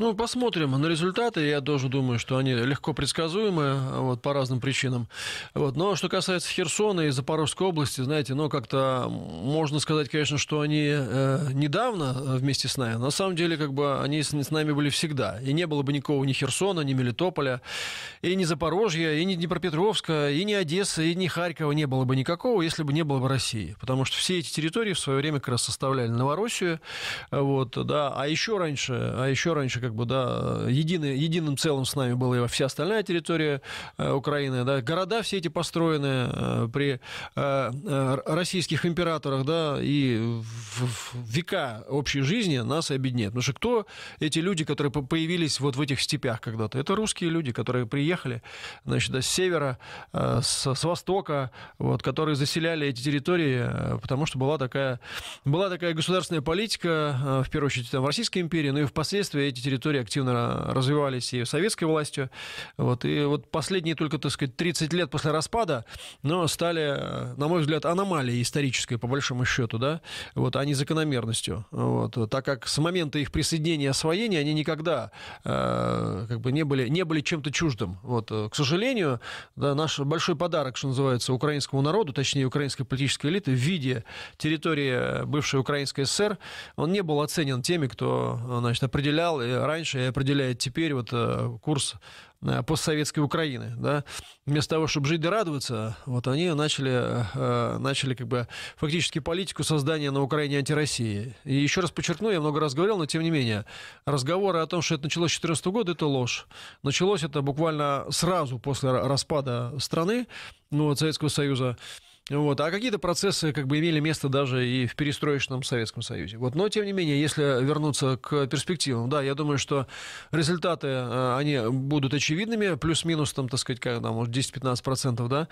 Ну, посмотрим на результаты. Я тоже думаю, что они легко предсказуемы вот, по разным причинам. Вот. Но что касается Херсона и Запорожской области, знаете, ну, как-то можно сказать, конечно, что они э, недавно э, вместе с нами. На самом деле, как бы они с, с нами были всегда. И не было бы никого ни Херсона, ни Мелитополя, и ни Запорожья, и ни Днепропетровска, и ни Одесса, и ни Харькова не было бы никакого, если бы не было бы России. Потому что все эти территории в свое время как раз составляли Новороссию. Вот, да. А еще раньше, а еще раньше, как бы, да, единый, единым целым с нами была и вся остальная территория э, Украины, да, города все эти построены э, при э, российских императорах, да, и в века общей жизни нас объединяет. Потому что кто эти люди, которые появились вот в этих степях когда-то? Это русские люди, которые приехали, значит, да, с севера, с, с востока, вот, которые заселяли эти территории, потому что была такая, была такая государственная политика, в первую очередь, там, в Российской империи, но и впоследствии эти территории территории активно развивались и советской властью. Вот, и вот последние только, так сказать, 30 лет после распада, но ну, стали, э, на мой взгляд, аномалией исторической, по большому счету, да, вот, а не закономерностью. Вот, так как с момента их присоединения и освоения они никогда э, как бы не были, не были чем-то чуждым. Вот, э, к сожалению, да, наш большой подарок, что называется, украинскому народу, точнее, украинской политической элиты в виде территории э, бывшей Украинской ССР, он не был оценен теми, кто значит, определял и раньше и определяет теперь вот э, курс э, постсоветской Украины, да, вместо того, чтобы жить и радоваться, вот они начали, э, начали как бы фактически политику создания на Украине антироссии. И еще раз подчеркну, я много раз говорил, но тем не менее, разговоры о том, что это началось с 2014 года, это ложь. Началось это буквально сразу после распада страны, ну, Советского Союза, вот. А какие-то процессы как бы имели место даже и в перестроечном Советском Союзе. Вот. Но, тем не менее, если вернуться к перспективам, да, я думаю, что результаты, э, они будут очевидными, плюс-минус, там, так сказать, как, там, 10-15%, да,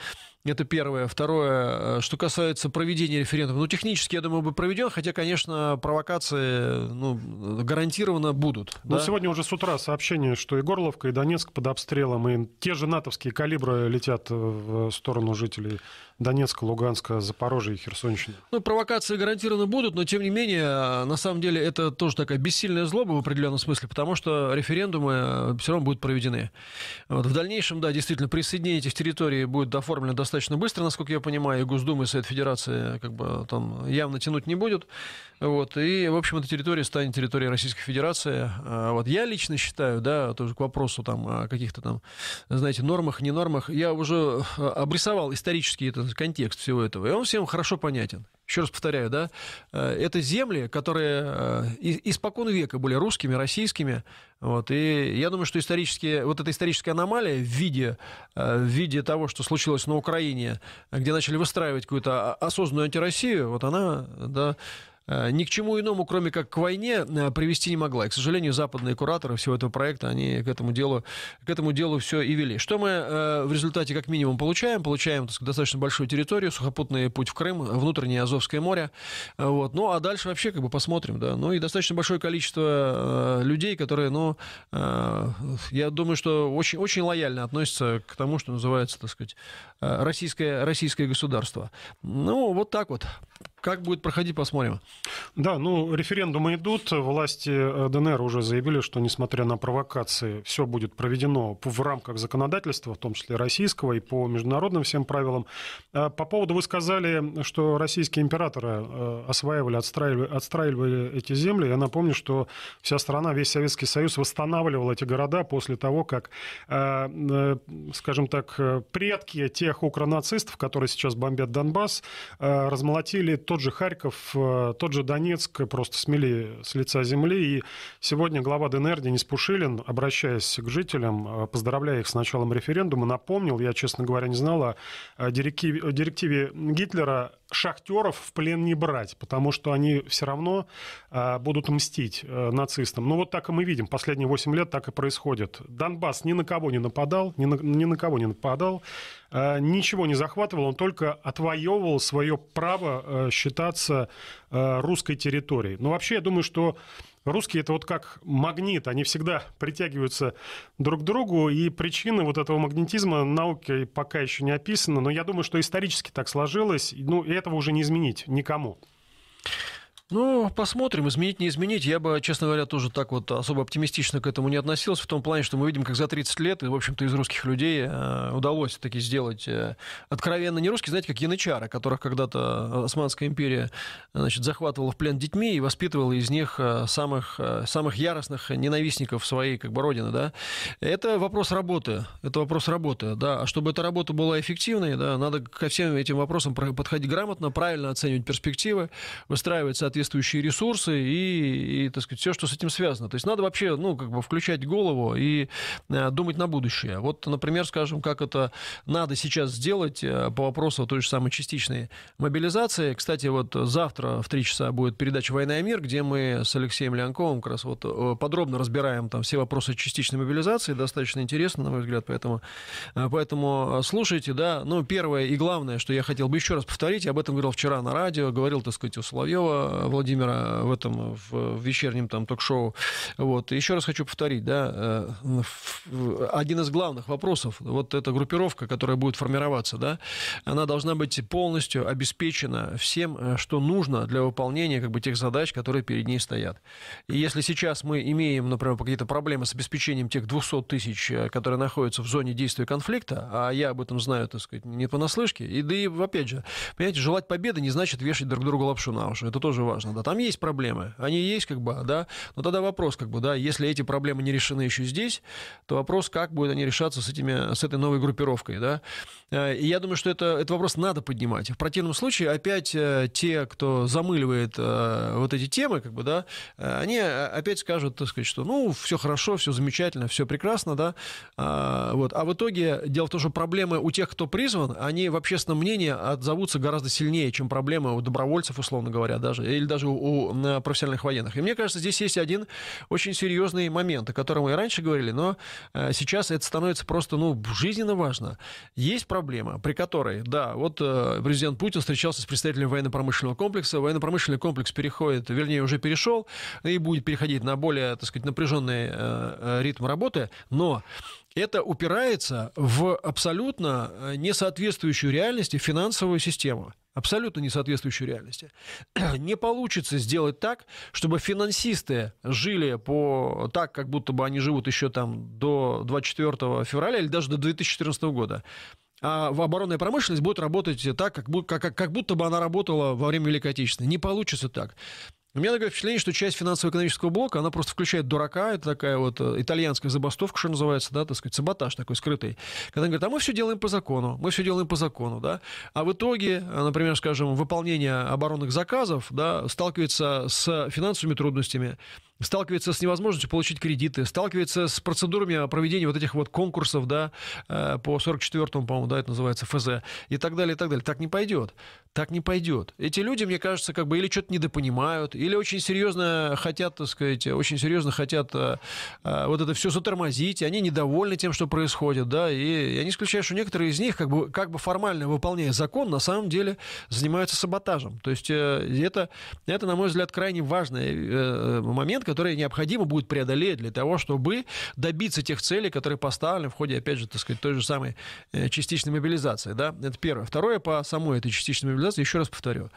это первое. Второе, э, что касается проведения референдума. Ну, технически, я думаю, бы проведен, хотя, конечно, провокации ну, гарантированно будут. Но ну, да? сегодня уже с утра сообщение, что и Горловка, и Донецк под обстрелом, и те же натовские калибры летят э, в сторону жителей Донецка, Луганска, Запорожья и Херсонщины. Ну, провокации гарантированно будут, но, тем не менее, э, на самом деле, это тоже такая бессильная злоба в определенном смысле, потому что референдумы все равно будут проведены. Вот, в дальнейшем, да, действительно, присоединение этих территорий будет оформлено достаточно достаточно быстро, насколько я понимаю, и Госдума, и Совет Федерации э, как бы там явно тянуть не будет. Вот, и, в общем, эта территория станет территорией Российской Федерации. А, вот я лично считаю, да, тоже к вопросу там о каких-то там, знаете, нормах, не нормах, я уже э, обрисовал исторический этот контекст всего этого, и он всем хорошо понятен еще раз повторяю, да, э, это земли, которые э, испокон века были русскими, российскими, вот, и я думаю, что исторически вот эта историческая аномалия в виде, э, в виде того, что случилось на Украине, где начали выстраивать какую-то а, осознанную антироссию, вот она, да, Э, ни к чему иному, кроме как к войне, э, привести не могла. И, к сожалению, западные кураторы всего этого проекта, они к этому делу, к этому делу все и вели. Что мы э, в результате как минимум получаем? Получаем сказать, достаточно большую территорию, сухопутный путь в Крым, внутреннее Азовское море. Вот. Ну, а дальше вообще как бы посмотрим, да. Ну, и достаточно большое количество людей, которые, ну, я думаю, что очень, очень лояльно относятся к тому, что называется, так сказать, российское, российское государство. Ну, вот так вот. Как будет проходить, посмотрим. Да, ну, референдумы идут. Власти э, ДНР уже заявили, что, несмотря на провокации, все будет проведено в рамках законодательства, в том числе российского и по международным всем правилам. Э, по поводу вы сказали, что российские императоры э, осваивали, отстраивали, отстраивали эти земли. Я напомню, что вся страна, весь Советский Союз восстанавливал эти города после того, как, скажем так, предки тех укронацистов, которые сейчас бомбят Донбасс, размолотили то тот же Харьков, э, тот же Донецк э, просто смели с лица земли. И сегодня глава ДНР Денис Пушилин, обращаясь к жителям, э, поздравляя их с началом референдума, напомнил, я, честно говоря, не знал о директиве, директиве Гитлера шахтеров в плен не брать, потому что они все равно э, будут мстить э, нацистам. Ну вот так и мы видим, последние 8 лет так и происходит. Донбасс ни на кого не нападал, ни на, ни на кого не нападал, э, ничего не захватывал, он только отвоевывал свое право э, считаться э, русской территорией. Но ну, вообще я думаю, что русские это вот как магнит, они всегда притягиваются друг к другу, и причины вот этого магнетизма науке пока еще не описаны, но я думаю, что исторически так сложилось, ну и этого уже не изменить никому. Ну, посмотрим, изменить, не изменить. Я бы, честно говоря, тоже так вот особо оптимистично к этому не относился, в том плане, что мы видим, как за 30 лет, в общем-то, из русских людей э, удалось таки сделать э, откровенно не русские, знаете, как янычары, которых когда-то э, Османская империя, значит, захватывала в плен детьми и воспитывала из них самых, самых яростных ненавистников своей, как бы, родины, да. Это вопрос работы, это вопрос работы, да. А чтобы эта работа была эффективной, да, надо ко всем этим вопросам подходить грамотно, правильно оценивать перспективы, выстраивать соответствующие соответствующие ресурсы и, и так сказать, все, что с этим связано. То есть надо вообще, ну, как бы включать голову и э, думать на будущее. Вот, например, скажем, как это надо сейчас сделать э, по вопросу той же самой частичной мобилизации. Кстати, вот завтра в 3 часа будет передача «Война и мир», где мы с Алексеем Леонковым как раз вот э, подробно разбираем там все вопросы частичной мобилизации. Достаточно интересно, на мой взгляд, поэтому, поэтому слушайте, да. Ну, первое и главное, что я хотел бы еще раз повторить, я об этом говорил вчера на радио, говорил, так сказать, у Соловьева Владимира в этом в вечернем там ток-шоу. Вот. еще раз хочу повторить, да, э, один из главных вопросов, вот эта группировка, которая будет формироваться, да, она должна быть полностью обеспечена всем, э, что нужно для выполнения как бы тех задач, которые перед ней стоят. И если сейчас мы имеем, например, какие-то проблемы с обеспечением тех 200 тысяч, э, которые находятся в зоне действия конфликта, а я об этом знаю, так сказать, не понаслышке, и да и, опять же, понимаете, желать победы не значит вешать друг другу лапшу на уши, это тоже важно важно, да, там есть проблемы, они есть как бы, а, да, но тогда вопрос как бы, да, если эти проблемы не решены еще здесь, то вопрос, как будут они решаться с, этими, с этой новой группировкой, да. Э, и я думаю, что это, этот вопрос надо поднимать. В противном случае опять э, те, кто замыливает э, вот эти темы, как бы, да, они опять скажут, так сказать, что, ну, все хорошо, все замечательно, все прекрасно, да, вот. А в итоге дело в том, что проблемы у тех, кто призван, они в общественном мнении отзовутся гораздо сильнее, чем проблемы у добровольцев, условно говоря, даже, или или даже у профессиональных военных. И мне кажется, здесь есть один очень серьезный момент, о котором мы и раньше говорили, но э, сейчас это становится просто ну, жизненно важно. Есть проблема, при которой, да, вот э, президент Путин встречался с представителями военно-промышленного комплекса, военно-промышленный комплекс переходит, вернее, уже перешел и будет переходить на более, так сказать, напряженный э, ритм работы, но это упирается в абсолютно не соответствующую реальности финансовую систему абсолютно не соответствующую реальности. Не получится сделать так, чтобы финансисты жили по так, как будто бы они живут еще там до 24 февраля или даже до 2014 года. А в оборонная промышленность будет работать так, как, как будто бы она работала во время Великой Отечественной. Не получится так. У меня такое впечатление, что часть финансово-экономического блока, она просто включает дурака, это такая вот э, итальянская забастовка, что называется, да, так сказать, саботаж такой скрытый. Когда говорят, а мы все делаем по закону, мы все делаем по закону, да. А в итоге, э, например, скажем, выполнение оборонных заказов, да, сталкивается с финансовыми трудностями, сталкивается с невозможностью получить кредиты, сталкивается с процедурами проведения вот этих вот конкурсов, да, э, по 44-му, по-моему, да, это называется, ФЗ, и так далее, и так далее. Так не пойдет. Так не пойдет. Эти люди, мне кажется, как бы или что-то недопонимают, или очень серьезно хотят, так сказать, очень серьезно хотят а, а, вот это все затормозить, и они недовольны тем, что происходит, да, и я не исключаю, что некоторые из них, как бы, как бы формально выполняя закон, на самом деле занимаются саботажем. То есть э, это, это, на мой взгляд, крайне важный момент, который необходимо будет преодолеть для того, чтобы добиться тех целей, которые поставлены в ходе, опять же, так сказать, той же самой частичной мобилизации, да, это первое. Второе, по самой этой частичной мобилизации, организации, еще раз повторю,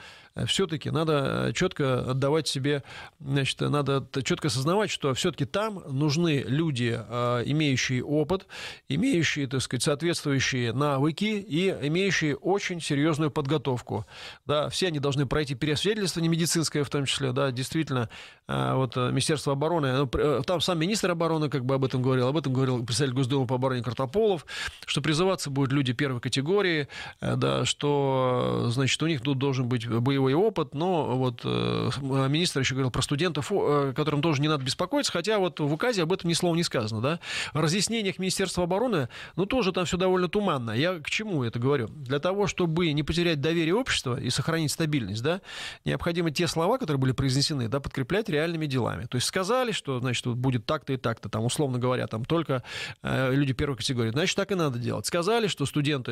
все-таки надо э, четко отдавать себе, значит, надо четко осознавать, что все-таки там нужны люди, э, имеющие опыт, имеющие, так сказать, соответствующие навыки и имеющие очень серьезную подготовку. Да, все они должны пройти переосвидетельство, не медицинское в том числе, да, действительно, э, вот Министерство обороны, там сам министр обороны как бы об этом говорил, об этом говорил представитель Госдумы по обороне Картополов, что призываться будут люди первой категории, да, что, значит, у них тут должен быть боевой свой опыт, но вот э, а министр еще говорил про студентов, э, которым тоже не надо беспокоиться, хотя вот в указе об этом ни слова не сказано, да. В разъяснениях Министерства обороны, ну, тоже там все довольно туманно. Я к чему это говорю? Для того, чтобы не потерять доверие общества и сохранить стабильность, да, необходимо те слова, которые были произнесены, да, подкреплять реальными делами. То есть сказали, что, значит, будет так-то и так-то, там, условно говоря, там только э, люди первой категории, значит, так и надо делать. Сказали, что студенты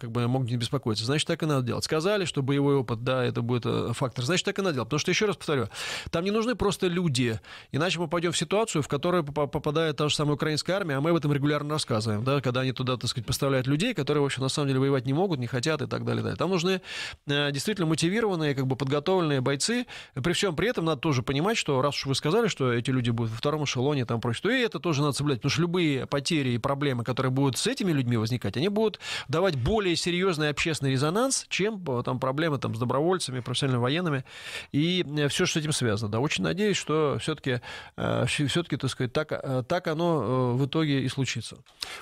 как бы могут не беспокоиться, значит, так и надо делать. Сказали, что боевой опыт, да, это будет э, фактор, значит, так и надо Потому что, еще раз повторю, там не нужны просто люди, иначе мы пойдем в ситуацию, в которую попадает та же самая украинская армия, а мы об этом регулярно рассказываем, да, когда они туда, так сказать, поставляют людей, которые, вообще на самом деле воевать не могут, не хотят и так далее. далее. Там нужны э, действительно мотивированные, как бы подготовленные бойцы. При всем при этом надо тоже понимать, что раз уж вы сказали, что эти люди будут во втором эшелоне, там прочее, то и это тоже надо соблюдать, потому что любые потери и проблемы, которые будут с этими людьми возникать, они будут давать более серьезный общественный резонанс, чем э, там проблемы там, с добровольцами, специалистами, профессиональными военными, и э, все, что с этим связано. Да, очень надеюсь, что все-таки, э, все-таки так сказать, так, э, так оно в итоге и случится.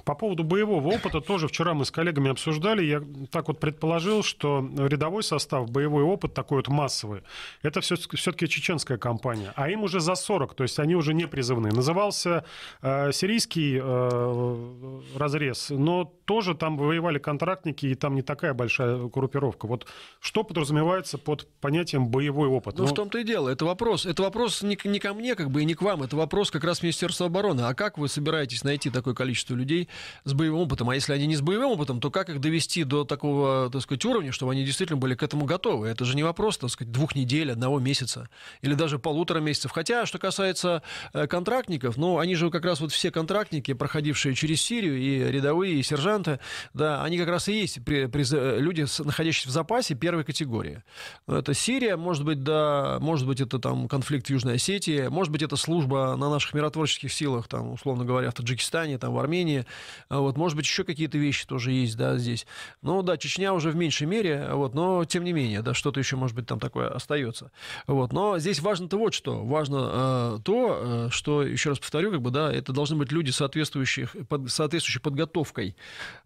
По поводу боевого опыта тоже вчера мы с коллегами обсуждали. Я так вот предположил, что рядовой состав, боевой опыт такой вот массовый, это все-таки чеченская компания, а им уже за 40, то есть они уже не призывные. Назывался э, сирийский э, разрез, но тоже там воевали контрактники, и там не такая большая группировка. Вот что подразумевается под понятием боевой опыт. Ну, Но... в том-то и дело. Это вопрос. Это вопрос не, не ко мне, как бы, и не к вам. Это вопрос как раз Министерства обороны. А как вы собираетесь найти такое количество людей с боевым опытом? А если они не с боевым опытом, то как их довести до такого, так сказать, уровня, чтобы они действительно были к этому готовы? Это же не вопрос, так сказать, двух недель, одного месяца или даже полутора месяцев. Хотя, что касается э, контрактников, ну, они же как раз вот все контрактники, проходившие через Сирию, и рядовые, и сержанты, да, они как раз и есть при, при, э, люди, находящиеся в запасе первой категории. Ну, это Сирия, может быть, да, может быть, это там конфликт в Южной Осетии, может быть, это служба на наших миротворческих силах, там, условно говоря, в Таджикистане, там, в Армении, а вот, может быть, еще какие-то вещи тоже есть, да, здесь. Ну, да, Чечня уже в меньшей мере, а вот, но, тем не менее, да, что-то еще, может быть, там такое остается, вот, но здесь важно-то вот что, важно э, то, э, что, еще раз повторю, как бы, да, это должны быть люди, соответствующих, под, соответствующей подготовкой,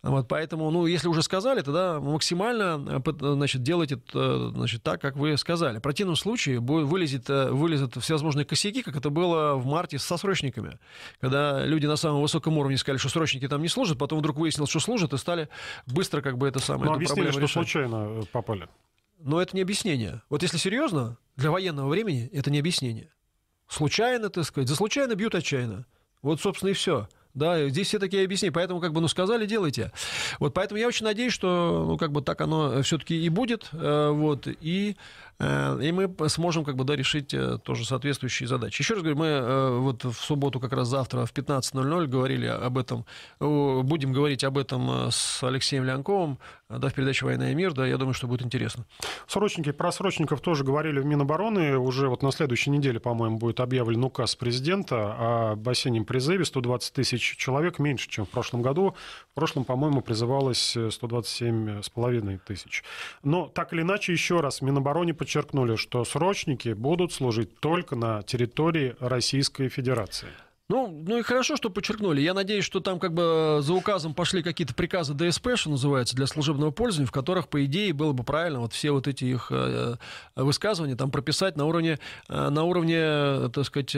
вот, поэтому, ну, если уже сказали, тогда максимально, э, э, значит, делать это, значит, значит, так, как вы сказали. В противном случае вылезет, э, вылезут всевозможные косяки, как это было в марте со срочниками, когда люди на самом высоком уровне сказали, что срочники там не служат, потом вдруг выяснилось, что служат, и стали быстро как бы это самое. Ну, объяснили, что решать. случайно э, попали. Но это не объяснение. Вот если серьезно, для военного времени это не объяснение. Случайно, так сказать, за случайно бьют отчаянно. Вот, собственно, и все. Да, здесь все такие объясни. Поэтому, как бы, ну, сказали, делайте. Вот поэтому я очень надеюсь, что, ну, как бы так оно все-таки и будет. Э, вот. И Э, и мы сможем как бы, да, решить э, тоже соответствующие задачи. Еще раз говорю, мы э, вот в субботу как раз завтра в 15.00 говорили об этом, будем говорить об этом с Алексеем Лянковым, да, в передаче «Война и мир», да, я думаю, что будет интересно. Срочники, про срочников тоже говорили в Минобороны, уже вот на следующей неделе, по-моему, будет объявлен указ президента о осеннем призыве, 120 тысяч человек, меньше, чем в прошлом году. В прошлом, по-моему, призывалось с половиной тысяч. Но так или иначе, еще раз, Минобороне подчеркнули, что срочники будут служить только на территории Российской Федерации. Ну, ну и хорошо, что подчеркнули. Я надеюсь, что там как бы за указом пошли какие-то приказы ДСП, что называется, для служебного пользования, в которых, по идее, было бы правильно вот все вот эти их э, э, высказывания там прописать на уровне, э, на уровне так сказать,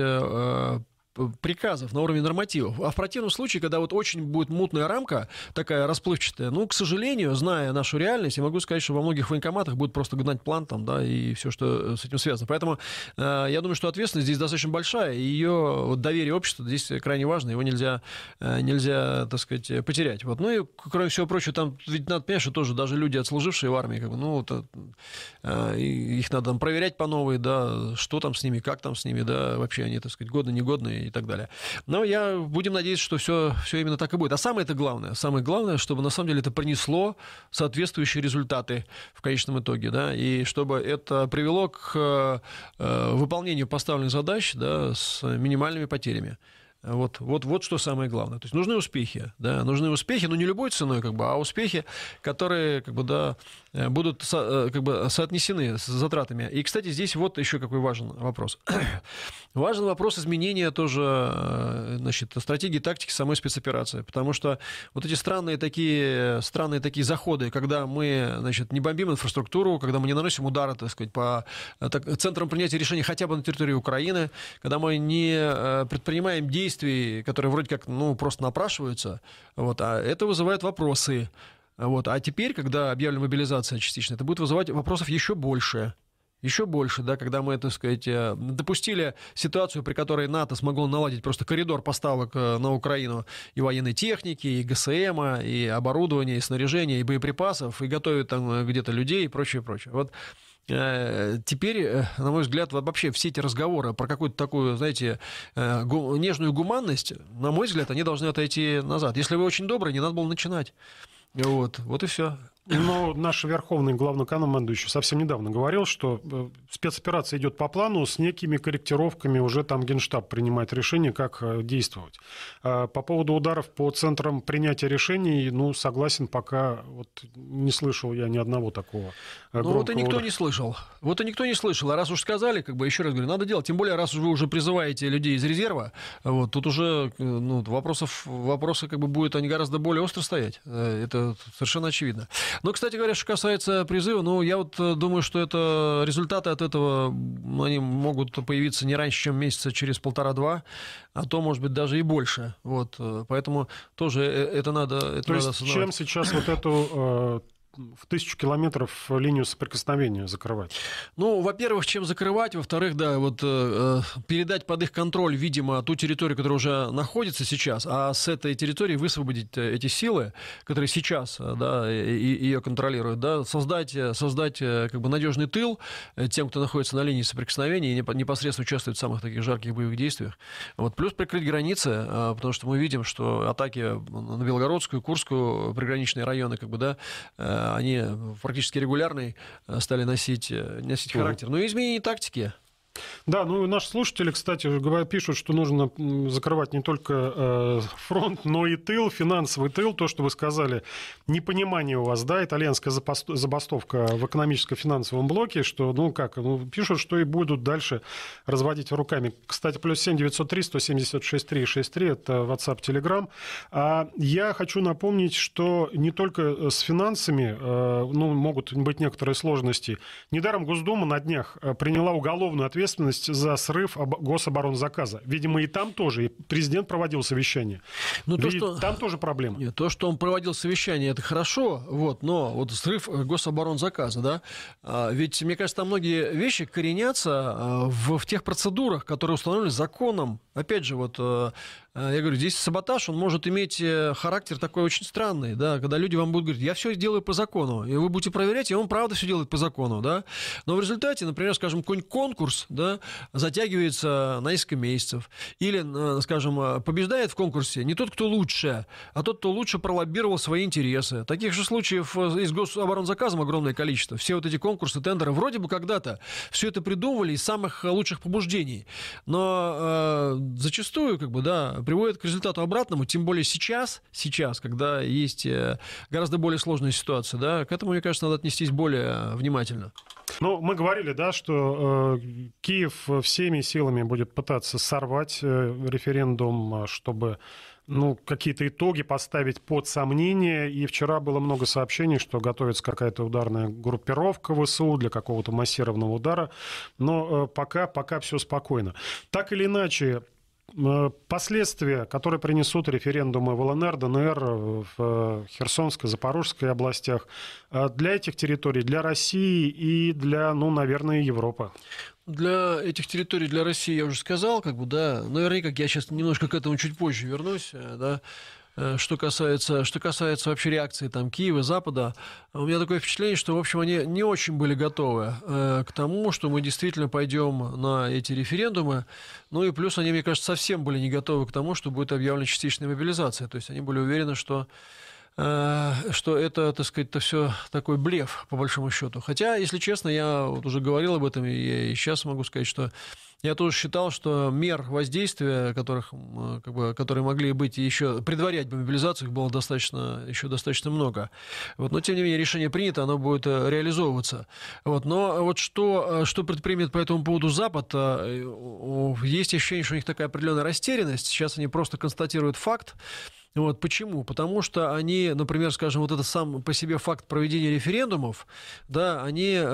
Э, приказов, на уровне нормативов. А в противном случае, когда вот очень будет мутная рамка, такая расплывчатая, ну, к сожалению, зная нашу реальность, я могу сказать, что во многих военкоматах будет просто гнать план там, да, и все, что э, с этим связано. Поэтому э, я думаю, что ответственность здесь достаточно большая, и ее вот, доверие обществу здесь крайне важно, его нельзя, э, нельзя, так сказать, потерять. Вот. Ну и, кроме всего прочего, там ведь надо понимать, что тоже даже люди, отслужившие в армии, как бы, ну, вот, э, э их надо там проверять по новой, да, что там с ними, как там с ними, да, вообще они, так сказать, годные, негодные, и так далее. Но я будем надеяться, что все, все именно так и будет. А самое это главное, самое главное, чтобы на самом деле это принесло соответствующие результаты в конечном итоге, да, и чтобы это привело к э, выполнению поставленных задач, да, с минимальными потерями. Вот, вот, вот что самое главное. То есть нужны успехи, да, нужны успехи, но не любой ценой, как бы, а успехи, которые, как бы, да, э, будут со, э, как бы соотнесены с затратами. И, кстати, здесь вот еще какой важен вопрос. важен вопрос изменения тоже, э, значит, стратегии, тактики самой спецоперации, потому что вот эти странные такие, странные такие заходы, когда мы, значит, не бомбим инфраструктуру, когда мы не наносим удары, так сказать, по так, центрам принятия решений хотя бы на территории Украины, когда мы не предпринимаем действия действий, которые вроде как, ну, просто напрашиваются, вот, а это вызывает вопросы. Вот. А теперь, когда объявлена мобилизация частично, это будет вызывать вопросов еще больше. Еще больше, да, когда мы, так сказать, э, допустили ситуацию, при которой НАТО смогло наладить просто коридор поставок э, на Украину и военной техники, и ГСМа, и оборудования, и снаряжения, и боеприпасов, и готовит там э, где-то людей и прочее, прочее. Вот Э, теперь, э, на мой взгляд, вообще все эти разговоры про какую-то такую, знаете, э, нежную гуманность, на мой взгляд, они должны отойти назад. Если вы очень добрый, не надо было начинать. Вот, вот и все. Но наш верховный главнокомандующий совсем недавно говорил, что э, спецоперация идет по плану с некими корректировками уже там Генштаб принимает решение, как э, действовать. А по поводу ударов по центрам принятия решений, ну, согласен, пока вот не слышал я ни одного такого. Э, ну, вот и никто удара. не слышал. Вот и никто не слышал. А раз уж сказали, как бы еще раз говорю, надо делать. Тем более, раз вы уже призываете людей из резерва, вот тут уже ну, вопросов, вопросы как бы будут, они гораздо более остро стоять. Это совершенно очевидно. Ну, кстати говоря, что касается призыва, ну, я вот э, думаю, что это результаты от этого, они могут появиться не раньше, чем месяца через полтора-два, а то, может быть, даже и больше. Вот, э, поэтому тоже э, это надо, это то надо есть, чем сейчас вот эту в тысячу километров линию соприкосновения закрывать? Ну, во-первых, чем закрывать, во-вторых, да, вот э, э, передать под их контроль, видимо, ту территорию, которая уже находится сейчас, а с этой территории высвободить э, эти силы, которые сейчас, э, да, и, и ее контролируют, да, создать, создать как бы надежный тыл тем, кто находится на линии соприкосновения и непосредственно участвует в самых таких жарких боевых действиях. Вот, плюс прикрыть границы, потому что мы видим, что атаки на Белгородскую, Курскую приграничные районы, как бы, да, они практически регулярные э, стали носить, э, носить характер. Но ну, изменение тактики да, ну наши слушатели, кстати, пишут, что нужно закрывать не только э, фронт, но и тыл, финансовый тыл, то, что вы сказали, непонимание у вас, да, итальянская забастовка в экономическо-финансовом блоке, что, ну как, ну пишут, что и будут дальше разводить руками. Кстати, плюс 7 903 176 363, это WhatsApp, Telegram. А я хочу напомнить, что не только э, с финансами, э, ну, могут быть некоторые сложности. Недаром Госдума на днях приняла уголовную ответственность ответственность за срыв гособоронзаказа. Видимо, и там тоже. И президент проводил совещание. Ну, то, что... Там тоже проблема. Нет, то, что он проводил совещание, это хорошо, вот, но вот срыв э, гособоронзаказа, да, а, ведь, мне кажется, там многие вещи коренятся а, в, в тех процедурах, которые установлены законом. Опять же, вот э, а, я говорю, здесь саботаж, он может иметь э, характер такой очень странный, да, когда люди вам будут говорить, я все делаю по закону, и вы будете проверять, и он правда все делает по закону, да. Но в результате, например, скажем, какой-нибудь конкурс, да, затягивается на несколько месяцев. Или, э, скажем, э, побеждает в конкурсе не тот, кто лучше, а тот, кто лучше пролоббировал свои интересы. Таких же случаев из гособоронзаказом огромное количество. Все вот эти конкурсы, тендеры, вроде бы когда-то все это придумывали из самых лучших побуждений. Но э, зачастую, как бы, да, приводит к результату обратному, тем более сейчас, сейчас, когда есть э, гораздо более сложная ситуация, да, к этому, мне кажется, надо отнестись более внимательно. Ну, мы говорили, да, что э, Киев всеми силами будет пытаться сорвать э, референдум, э, чтобы ну, какие-то итоги поставить под сомнение. И вчера было много сообщений, что готовится какая-то ударная группировка ВСУ для какого-то массированного удара. Но э, пока, пока все спокойно. Так или иначе, Э, последствия, которые принесут референдумы в ЛНР, ДНР, в э, Херсонской, Запорожской областях э, для этих территорий, для России и для, ну, наверное, Европы? Для этих территорий, для России я уже сказал, как бы, да, наверняка я сейчас немножко к этому чуть позже вернусь, да, Э, что касается, что касается вообще реакции там, Киева, Запада, у меня такое впечатление, что, в общем, они не очень были готовы э, к тому, что мы действительно пойдем на эти референдумы. Ну и плюс они, мне кажется, совсем были не готовы к тому, что будет объявлена частичная мобилизация. То есть они были уверены, что Э, что это, так сказать, это все такой блеф, по большому счету. Хотя, если честно, я вот уже говорил об этом, и сейчас могу сказать, что я тоже считал, что мер воздействия, которых, как бы, которые могли быть еще предварять мобилизацию, их было достаточно, еще достаточно много. Вот, но, тем не менее, решение принято, оно будет э, реализовываться. Вот, но вот что, э, что предпримет по этому поводу Запад, есть ощущение, что у них такая определенная растерянность. Сейчас они просто констатируют факт, вот почему? Потому что они, например, скажем, вот это сам по себе факт проведения референдумов, да, они э,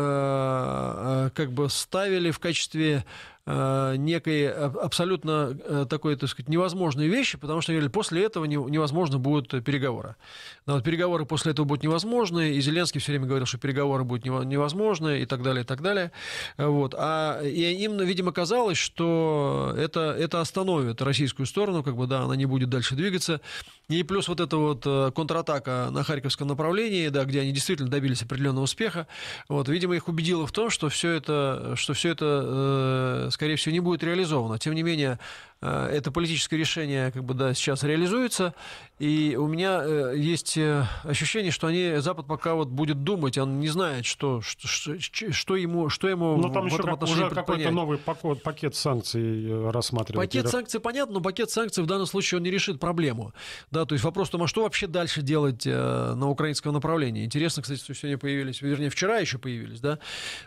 э как бы ставили в качестве Э, некой э, абсолютно э, такой, так сказать, невозможной вещи, потому что говорили, после этого невозможно будут переговоры. Но вот переговоры после этого будут невозможны, и Зеленский все время говорил, что переговоры будут невозможны, и так далее, и так далее. Вот. А и им, видимо, казалось, что это, это остановит российскую сторону, как бы, да, она не будет дальше двигаться. И плюс вот эта вот э, контратака на Харьковском направлении, да, где они действительно добились определенного успеха, вот, видимо, их убедило в том, что все это, что все это, э, скорее всего, не будет реализовано. Тем не менее, Э, это политическое решение как бы, да, сейчас реализуется, и у меня э, есть э, ощущение, что они, Запад пока вот будет думать, он не знает, что, что, что ему, что ему но ну, там в еще этом как, отношении уже какой-то новый пакет, пакет санкций рассматривается. Пакет санкций, понятно, но пакет санкций в данном случае он не решит проблему. Да, то есть вопрос в том, а что вообще дальше делать на украинском направлении? Интересно, кстати, что сегодня появились, вернее, вчера еще появились, да,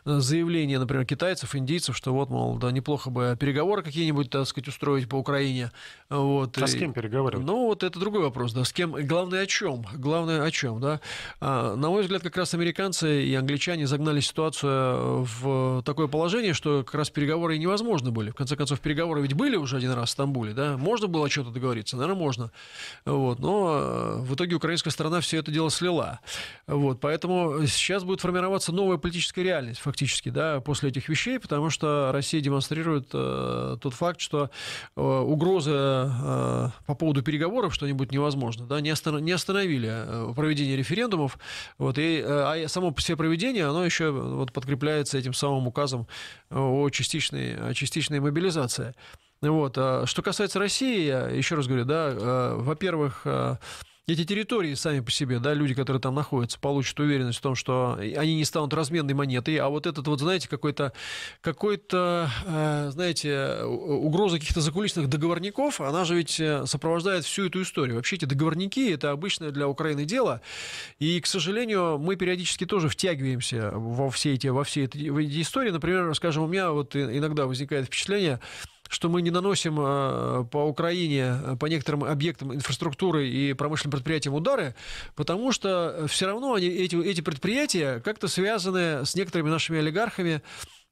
заявления, например, китайцев, индийцев, что вот, мол, да, неплохо бы переговоры какие-нибудь, так сказать, устроить по Украине. Вот. А с кем переговаривать? Ну, вот это другой вопрос, да, с кем, главное, о чем, главное, о чем, да. А, на мой взгляд, как раз американцы и англичане загнали ситуацию э, в такое положение, что как раз переговоры и невозможны были. В конце концов, переговоры ведь были уже один раз в Стамбуле, да, можно было о чем-то договориться, наверное, можно, вот, но э, в итоге украинская сторона все это дело слила, вот, поэтому сейчас будет формироваться новая политическая реальность, фактически, да, после этих вещей, потому что Россия демонстрирует э, тот факт, что Э, угроза э, по поводу переговоров что-нибудь невозможно, да, не, остановили э, проведение референдумов, вот, и а само по себе проведение, оно еще вот подкрепляется этим самым указом о частичной, частичной мобилизации. Вот. А что касается России, я еще раз говорю, да, во-первых, эти территории сами по себе, да, люди, которые там находятся, получат уверенность в том, что они не станут разменной монетой, а вот этот вот, знаете, какой-то, какой-то, э, знаете, угроза каких-то закулисных договорников, она же ведь э, сопровождает всю эту историю. Вообще эти договорники – это обычное для Украины дело, и, к сожалению, мы периодически тоже втягиваемся во все эти, во все эти, в эти истории. Например, скажем, у меня вот иногда возникает впечатление, что мы не наносим э, по Украине, э, по некоторым объектам инфраструктуры и промышленным предприятиям удары, потому что э, все равно они, эти, эти предприятия как-то связаны с некоторыми нашими олигархами,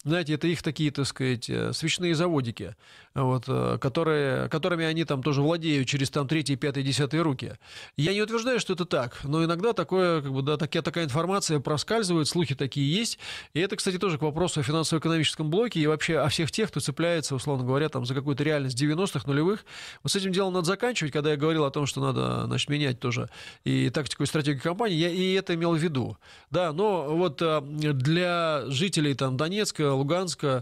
знаете, это их такие, так сказать, э, свечные заводики, вот, э, которые, которыми они там тоже владеют через там третьи, пятые, десятые руки. Я не утверждаю, что это так, но иногда такое, как бы, да, такая, такая информация проскальзывает, слухи такие есть. И это, кстати, тоже к вопросу о финансово-экономическом блоке и вообще о всех тех, кто цепляется, условно говоря, там, за какую-то реальность 90-х, нулевых. Вот с этим делом надо заканчивать, когда я говорил о том, что надо, значит, менять тоже и тактику, и стратегию компании, я и это имел в виду. Да, но вот э, для жителей там Донецка, Луганска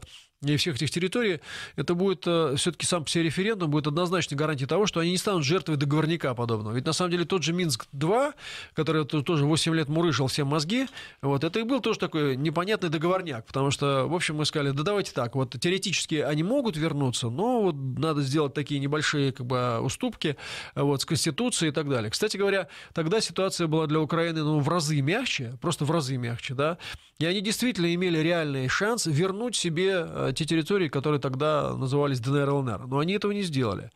и всех этих территорий, это будет э, все-таки сам по себе референдум, будет однозначной гарантией того, что они не станут жертвой договорника подобного. Ведь на самом деле тот же Минск-2, который тоже 8 лет мурыжил все мозги, вот, это и был тоже такой непонятный договорняк, потому что, в общем, мы сказали, да давайте так, вот теоретически они могут вернуться, но вот надо сделать такие небольшие как бы, уступки вот, с Конституцией и так далее. Кстати говоря, тогда ситуация была для Украины ну, в разы мягче, просто в разы мягче, да, и они действительно имели реальный шанс вернуть себе э, те территории, которые тогда назывались ДНР, и ЛНР. Но они этого не сделали.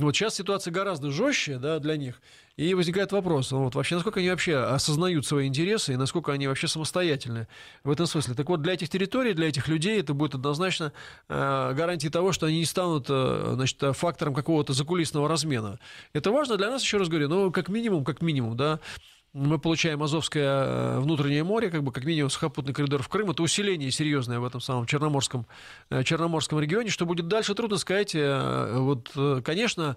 Вот сейчас ситуация гораздо жестче да, для них, и возникает вопрос, ну, вот вообще, насколько они вообще осознают свои интересы и насколько они вообще самостоятельны в этом смысле. Так вот, для этих территорий, для этих людей это будет однозначно э, гарантией того, что они не станут э, значит, фактором какого-то закулисного размена. Это важно для нас, еще раз говорю, но ну, как минимум, как минимум, да, мы получаем Азовское э, внутреннее море, как бы как минимум сухопутный коридор в Крым. Это усиление серьезное в этом самом Черноморском, э, Черноморском регионе. Что будет дальше, трудно сказать. Э, вот, конечно,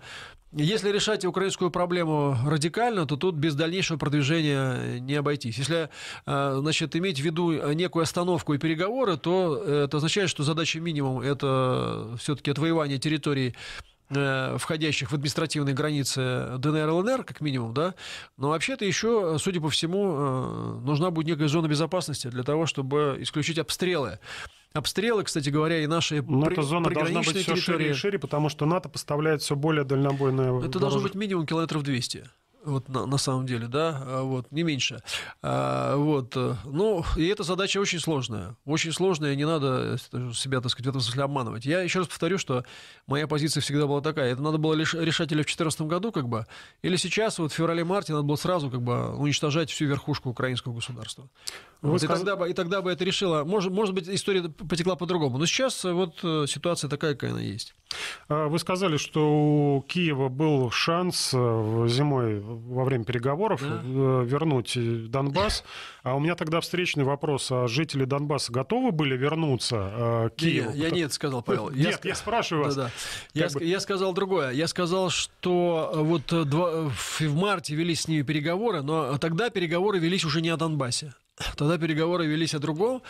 если решать украинскую проблему радикально, то тут без дальнейшего продвижения не обойтись. Если значит, иметь в виду некую остановку и переговоры, то это означает, что задача минимум – это все-таки отвоевание территории Э, входящих в административные границы ДНР, и ЛНР, как минимум, да, но вообще-то еще, судя по всему, э, нужна будет некая зона безопасности для того, чтобы исключить обстрелы. Обстрелы, кстати говоря, и наши Но ну, при, эта зона должна быть все территории. шире и шире, потому что НАТО поставляет все более дальнобойное... Это вооружение. должно быть минимум километров 200 вот на, на самом деле, да, а, вот, не меньше. А, вот, э, ну, и эта задача очень сложная, очень сложная, не надо э, э, себя, так сказать, в этом смысле обманывать. Я еще раз повторю, что моя позиция всегда была такая, это надо было решать или в 2014 году, как бы, или сейчас, вот в феврале-марте надо было сразу, как бы, уничтожать всю верхушку украинского государства. Ну, вот, сказ... и, тогда бы, и тогда бы это решило, может, может быть, история потекла по-другому, но сейчас вот ситуация такая, какая она есть. А вы сказали, что у Киева был шанс э, зимой во время переговоров да. Э, вернуть Донбасс. А у меня тогда встречный вопрос. А жители Донбасса готовы были вернуться э, к Киеву? Я, я нет сказал, Павел. нет, я, я спрашиваю вас. Да, да. Я, бы... я сказал другое. Я сказал, что вот два... в марте велись с ними переговоры, но тогда переговоры велись уже не о Донбассе, Тогда переговоры велись о другом,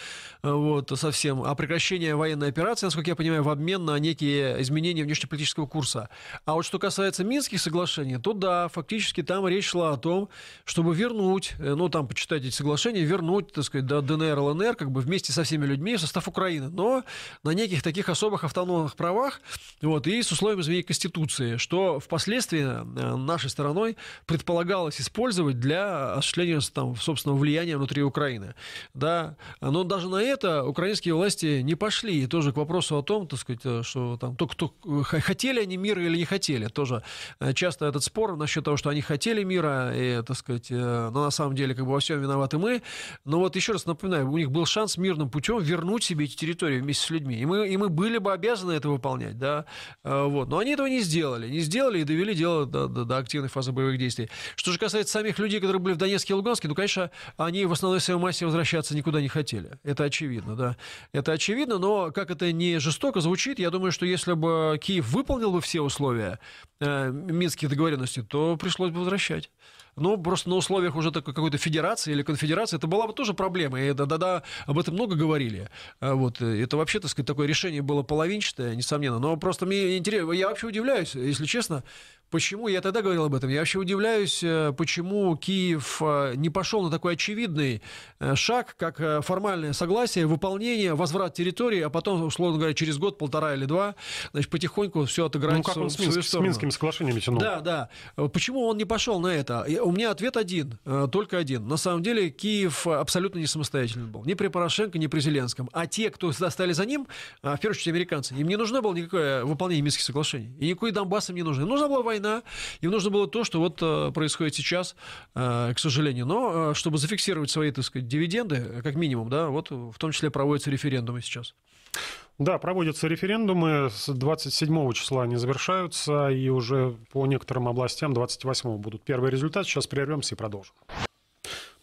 э, вот, совсем, о прекращении военной операции, насколько я понимаю, в обмен на некие изменения внешнеполитического курса. А вот что касается Минских соглашений, то да, фактически там речь шла о том, чтобы вернуть, э, ну, там, почитайте эти соглашения, вернуть, так сказать, до ДНР, ЛНР, как бы вместе со всеми людьми в состав Украины, но на неких таких особых автономных правах, вот, и с условием изменения Конституции, что впоследствии э, нашей стороной предполагалось использовать для осуществления, там, собственного влияния внутри Украины. Украины. Да, но даже на это украинские власти не пошли. И тоже к вопросу о том, так сказать, э, что там то кто, хотели они мира или не хотели. Тоже э, часто этот спор насчет того, что они хотели мира, и, так сказать, э, но на самом деле как бы во всем виноваты мы. Но вот еще раз напоминаю, у них был шанс мирным путем вернуть себе эти территории вместе с людьми. И мы, и мы были бы обязаны это выполнять, да. Вот. Но они этого не сделали. Не сделали и довели дело до, до, до активной фазы боевых действий. Что же касается самих людей, которые были в Донецке и Луганске, ну, конечно, они в основной массово массе возвращаться никуда не хотели. Это очевидно, да. Это очевидно, но как это не жестоко звучит, я думаю, что если бы Киев выполнил бы все условия э, минских договоренностей, то пришлось бы возвращать. Но просто на условиях уже такой какой-то федерации или конфедерации это была бы тоже проблема. И да-да-да, об этом много говорили. А вот. Э, это вообще, так сказать, такое решение было половинчатое, несомненно. Но просто мне интересно, я вообще удивляюсь, если честно, Почему я тогда говорил об этом? Я вообще удивляюсь, э, почему Киев э, не пошел на такой очевидный э, шаг, как формальное согласие, выполнение, возврат территории, а потом, условно говоря, через год, полтора или два, значит, потихоньку все отыграть ну, как он с, Минск, с Минским соглашением тянул. Да, да. Почему он не пошел на это? У меня ответ один, только один. На самом деле Киев абсолютно не самостоятельный был. Ни при Порошенко, ни при Зеленском. А те, кто стали за ним, а, в первую очередь американцы, им не нужно было никакое выполнение Минских соглашений. И никакой Донбасс им не нужно. Им нужна была война война, им нужно было то, что вот э, происходит сейчас, э, к сожалению. Но э, чтобы зафиксировать свои, так сказать, дивиденды, как минимум, да, вот в том числе проводятся референдумы сейчас. Да, проводятся референдумы, с 27 числа они завершаются, и уже по некоторым областям 28 будут первые результаты. Сейчас прервемся и продолжим.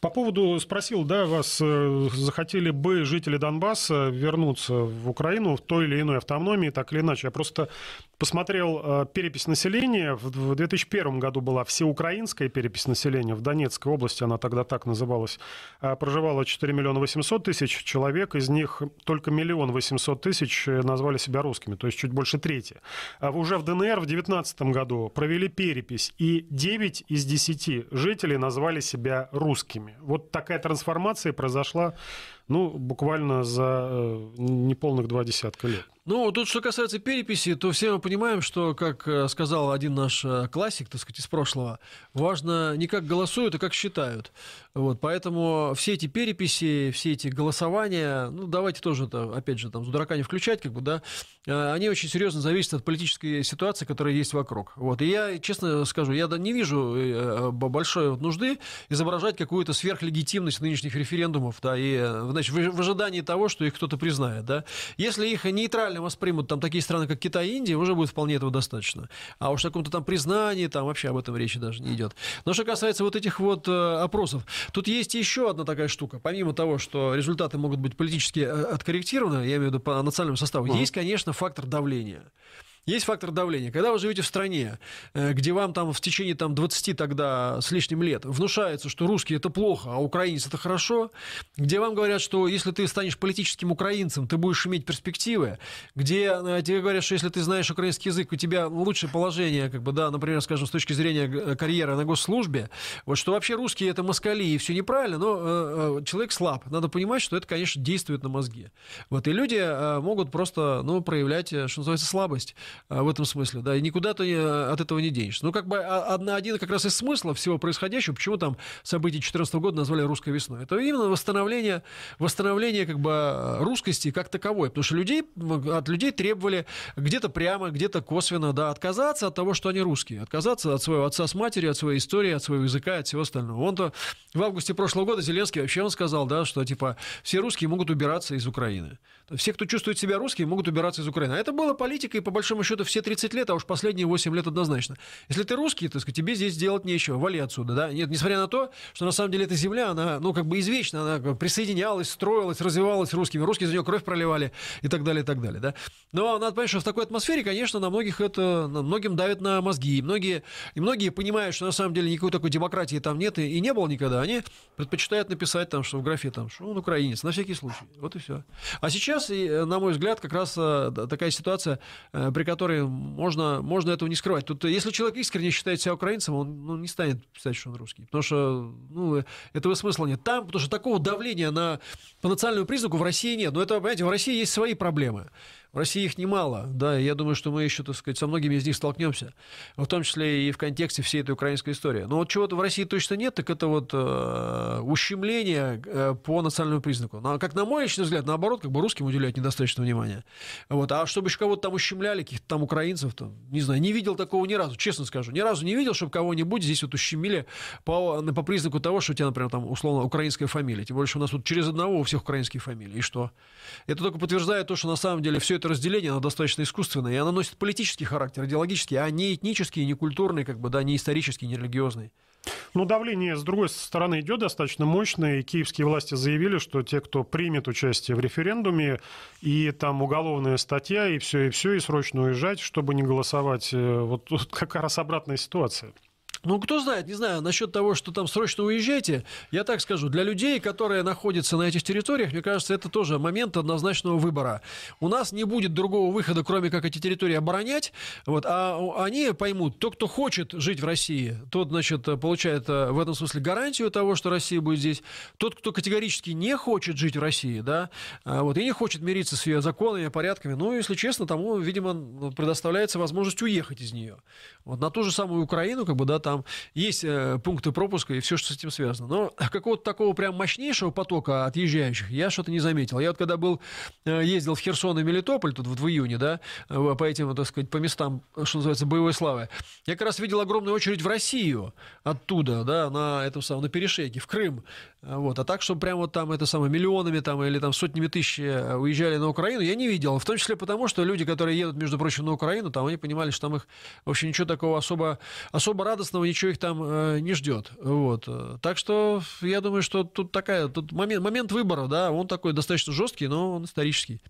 По поводу, спросил, да, вас, захотели бы жители Донбасса вернуться в Украину в той или иной автономии, так или иначе. Я просто посмотрел э, перепись населения. В 2001 году была всеукраинская перепись населения. В Донецкой области она тогда так называлась. Э, проживало 4 миллиона 800 тысяч человек. Из них только миллион 800 тысяч э, назвали себя русскими, то есть чуть больше трети. А уже в ДНР в 2019 году провели перепись, и 9 из 10 жителей назвали себя русскими. Вот такая трансформация произошла ну, буквально за э, неполных два десятка лет. Ну, тут что касается переписи, то все мы понимаем, что, как э, сказал один наш э, классик, так сказать, из прошлого, важно не как голосуют, а как считают. Вот, поэтому все эти переписи, все эти голосования, ну, давайте тоже, там, опять же, там, дурака не включать, как бы, да, они очень серьезно зависят от политической ситуации, которая есть вокруг. Вот, и я, честно скажу, я не вижу большой нужды изображать какую-то сверхлегитимность нынешних референдумов, да, и значит, в ожидании того, что их кто-то признает, да. Если их нейтрально воспримут там такие страны, как Китай и Индия, уже будет вполне этого достаточно. А уж о каком-то там признании, там вообще об этом речи даже не идет. Но что касается вот этих вот э, опросов, тут есть еще одна такая штука. Помимо того, что результаты могут быть политически э, откорректированы, я имею в виду по национальному составу, mm есть, конечно, фактор давления. Есть фактор давления. Когда вы живете в стране, э, где вам там в течение там, 20 тогда с лишним лет внушается, что русский это плохо, а украинец это хорошо, где вам говорят, что если ты станешь политическим украинцем, ты будешь иметь перспективы, где э, тебе говорят, что если ты знаешь украинский язык, у тебя лучшее положение, как бы, да, например, скажем, с точки зрения э, карьеры на госслужбе, вот что вообще русские это москали и все неправильно, но э, человек слаб. Надо понимать, что это, конечно, действует на мозге, Вот, и люди э, могут просто, ну, проявлять, что называется, слабость. А, в этом смысле, да, и никуда ты э, от этого не денешься. Ну, как бы а, одна, один как раз из смысла всего происходящего, почему там события 2014 года назвали русской весной, это именно восстановление, восстановление как бы русскости как таковой, потому что людей, от людей требовали где-то прямо, где-то косвенно, да, отказаться от того, что они русские, отказаться от своего отца с матерью, от своей истории, от своего языка, от всего остального. Он-то в августе прошлого года Зеленский вообще он сказал, да, что типа все русские могут убираться из Украины все, кто чувствует себя русским, могут убираться из Украины. А это было политика, и по большому счету все 30 лет, а уж последние 8 лет однозначно. Если ты русский, то сказать, тебе здесь делать нечего, вали отсюда, да? Нет, несмотря на то, что на самом деле эта земля, она, ну, как бы извечно, она присоединялась, строилась, развивалась русскими, русские за нее кровь проливали и так далее, и так далее, да? Но надо понимать, что в такой атмосфере, конечно, на многих это, на многим давит на мозги, и многие, и многие понимают, что на самом деле никакой такой демократии там нет и, и не было никогда, они предпочитают написать там, что в графе там, что он украинец, на всякий случай, вот и все. А сейчас сейчас, и, э, на мой взгляд, как раз э, такая ситуация, э, при которой можно, можно этого не скрывать. Тут, если человек искренне считает себя украинцем, он ну, не станет писать, что он русский. Потому что ну, этого смысла нет. Там, потому что такого давления на, по национальному признаку в России нет. Но это, понимаете, в России есть свои проблемы. В России их немало, да, я думаю, что мы еще, так сказать, со многими из них столкнемся, в том числе и в контексте всей этой украинской истории. Но вот чего-то в России точно нет, так это вот э, ущемление э, по национальному признаку. Но, ну, а как на мой личный взгляд, наоборот, как бы русским уделяют недостаточно внимания. Вот. А чтобы еще кого-то там ущемляли, каких-то там украинцев, там, не знаю, не видел такого ни разу, честно скажу, ни разу не видел, чтобы кого-нибудь здесь вот ущемили по, по признаку того, что у тебя, например, там, условно, украинская фамилия. Тем более, что у нас вот через одного у всех украинские фамилии. И что? Это только подтверждает то, что на самом деле все это это разделение, оно достаточно искусственное, и оно носит политический характер, идеологический, а не этнический, не культурный, как бы, да, не исторический, не религиозный. Ну, давление, с другой стороны, идет достаточно мощное, и киевские власти заявили, что те, кто примет участие в референдуме, и там уголовная статья, и все, и все, и срочно уезжать, чтобы не голосовать. Э, вот тут как раз обратная ситуация. Ну, кто знает, не знаю, насчет того, что там срочно уезжайте, я так скажу, для людей, которые находятся на этих территориях, мне кажется, это тоже момент однозначного выбора. У нас не будет другого выхода, кроме как эти территории оборонять, вот, а они поймут, тот, кто хочет жить в России, тот, значит, э, получает э, в этом смысле гарантию того, что Россия будет здесь. Тот, кто категорически не хочет жить в России, да, а, вот, и не хочет мириться с ее законами, порядками, ну, если честно, тому, видимо, предоставляется возможность уехать из нее. Вот на ту же самую Украину, как бы, да, там там есть э, пункты пропуска и все, что с этим связано. Но какого-то такого прям мощнейшего потока отъезжающих я что-то не заметил. Я вот когда был, э, ездил в Херсон и Мелитополь, тут вот в июне, да, э, по этим, так сказать, по местам, что называется, боевой славы, я как раз видел огромную очередь в Россию оттуда, да, на этом самом, на перешейке, в Крым. Вот. А так, что прям вот там это самое, миллионами там или там сотнями тысяч уезжали на Украину, я не видел. В том числе потому, что люди, которые едут, между прочим, на Украину, там они понимали, что там их, вообще ничего такого особо, особо радостного страшного ничего их там э, не ждет. Вот. Так что я думаю, что тут такая, тут момент, момент выбора, да, он такой достаточно жесткий, но он исторический.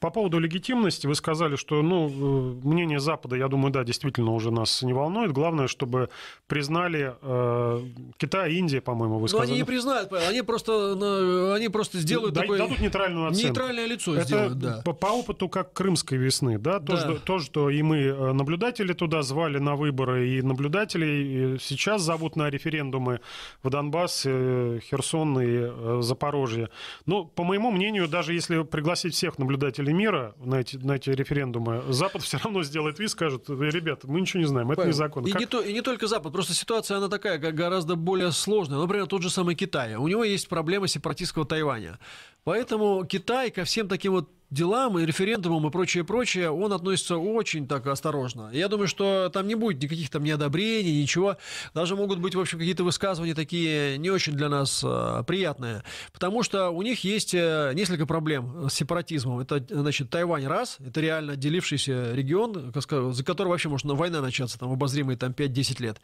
По поводу легитимности вы сказали, что, ну, э, мнение Запада, я думаю, да, действительно уже нас не волнует. Главное, чтобы признали э, Китай, Индия, по-моему, вы ну, сказали. Но они не признают, они просто, они просто сделают да, такое... Дадут нейтральную оценку. Нейтральное лицо Это сделают, да. По, по опыту как крымской весны, да, то, да. Что, то, что и мы э, наблюдатели туда звали на выборы, и наблюдатели. И сейчас зовут на референдумы в Донбасс, э, Херсон и э, Запорожье. Но, ну, по моему мнению, даже если пригласить всех наблюдателей мира на эти, на эти референдумы, Запад все равно сделает вид, скажет, ребята, мы ничего не знаем, это Павел, незаконно. И, как... не то, и не только Запад, просто ситуация, она такая, как гораздо более сложная. Например, тот же самый Китай. У него есть проблема сепаратистского Тайваня. Поэтому Китай ко всем таким вот делам и референдумам и прочее, прочее, он относится очень так осторожно. Я думаю, что там не будет никаких там неодобрений, ничего. Даже могут быть, в общем, какие-то высказывания такие не очень для нас э, приятные. Потому что у них есть э, несколько проблем с сепаратизмом. Это, значит, Тайвань раз, это реально отделившийся регион, за который вообще может война начаться, там, обозримые там 5-10 лет.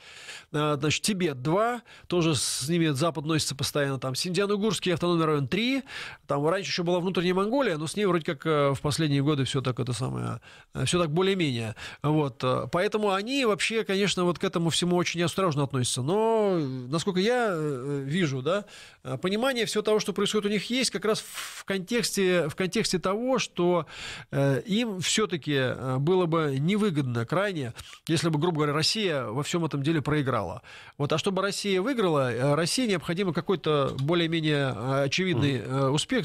Э, значит, Тибет два, тоже с ними Запад носится постоянно, там, Синдиан-Угурский автономный район три, там раньше еще была внутренняя Монголия, но с ней вроде как как э, в последние годы все так это самое, э, все так более-менее. Вот. Э, поэтому они вообще, конечно, вот к этому всему очень осторожно относятся. Но, насколько я вижу, да, понимание всего того, что происходит у них есть, как раз в контексте, в контексте того, что им все-таки было бы невыгодно крайне, если бы, грубо говоря, Россия во всем этом деле проиграла. Вот. А чтобы Россия выиграла, России необходимо какой-то более-менее очевидный успех